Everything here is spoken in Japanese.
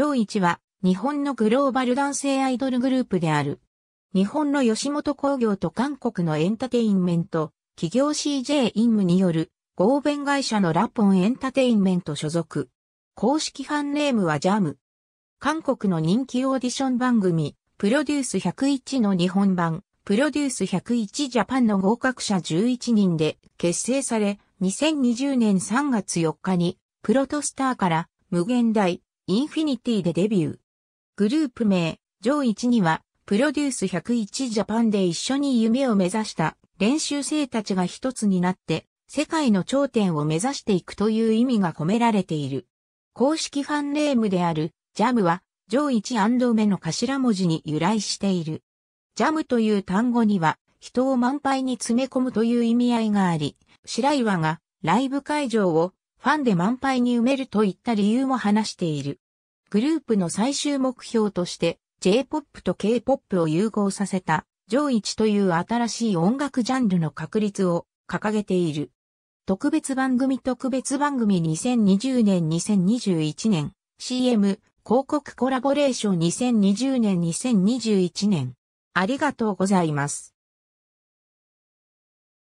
上一は日本のグローバル男性アイドルグループである。日本の吉本興業と韓国のエンタテインメント、企業 CJ インムによる合弁会社のラポンエンタテインメント所属。公式ファンネームはジャム。韓国の人気オーディション番組、プロデュース101の日本版、プロデュース101ジャパンの合格者11人で結成され、2020年3月4日に、プロトスターから、無限大、インフィニティでデビュー。グループ名、上1には、プロデュース101ジャパンで一緒に夢を目指した練習生たちが一つになって、世界の頂点を目指していくという意味が込められている。公式ファンネームである、ジャムは、上1目の頭文字に由来している。ジャムという単語には、人を満杯に詰め込むという意味合いがあり、白岩がライブ会場をファンで満杯に埋めるといった理由も話している。グループの最終目標として J-POP と K-POP を融合させた上一という新しい音楽ジャンルの確立を掲げている。特別番組特別番組2020年2021年 CM 広告コラボレーション2020年2021年ありがとうございます。